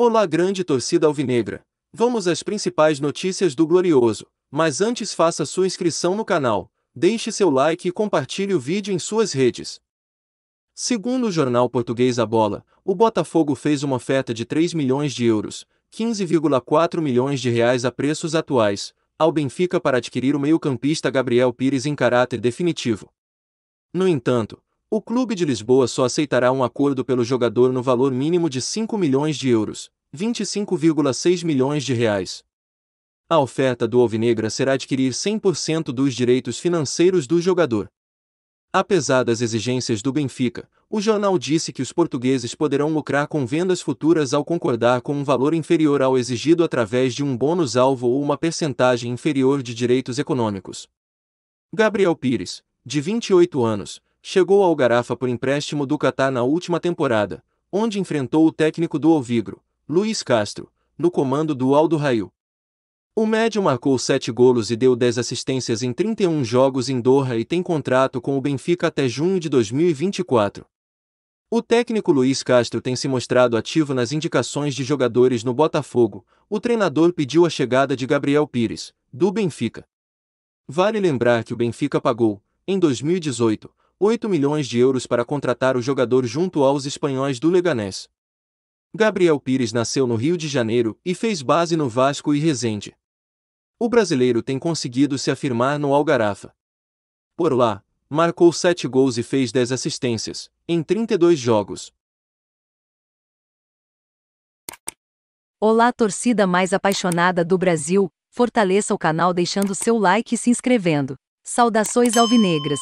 Olá, grande torcida alvinegra! Vamos às principais notícias do Glorioso, mas antes faça sua inscrição no canal, deixe seu like e compartilhe o vídeo em suas redes. Segundo o jornal português A Bola, o Botafogo fez uma oferta de 3 milhões de euros, 15,4 milhões de reais a preços atuais, ao Benfica para adquirir o meio-campista Gabriel Pires em caráter definitivo. No entanto, o Clube de Lisboa só aceitará um acordo pelo jogador no valor mínimo de 5 milhões de euros, 25,6 milhões de reais. A oferta do Alvinegra será adquirir 100% dos direitos financeiros do jogador. Apesar das exigências do Benfica, o jornal disse que os portugueses poderão lucrar com vendas futuras ao concordar com um valor inferior ao exigido através de um bônus-alvo ou uma percentagem inferior de direitos econômicos. Gabriel Pires, de 28 anos, chegou ao Garafa por empréstimo do Catar na última temporada, onde enfrentou o técnico do Alvigro, Luiz Castro, no comando do Aldo Rail. O médio marcou 7 golos e deu 10 assistências em 31 jogos em Doha e tem contrato com o Benfica até junho de 2024. O técnico Luiz Castro tem se mostrado ativo nas indicações de jogadores no Botafogo. O treinador pediu a chegada de Gabriel Pires, do Benfica. Vale lembrar que o Benfica pagou, em 2018, 8 milhões de euros para contratar o jogador junto aos espanhóis do Leganés. Gabriel Pires nasceu no Rio de Janeiro e fez base no Vasco e Resende. O brasileiro tem conseguido se afirmar no Algarafa. Por lá, marcou 7 gols e fez 10 assistências, em 32 jogos. Olá, torcida mais apaixonada do Brasil, fortaleça o canal deixando seu like e se inscrevendo. Saudações alvinegras!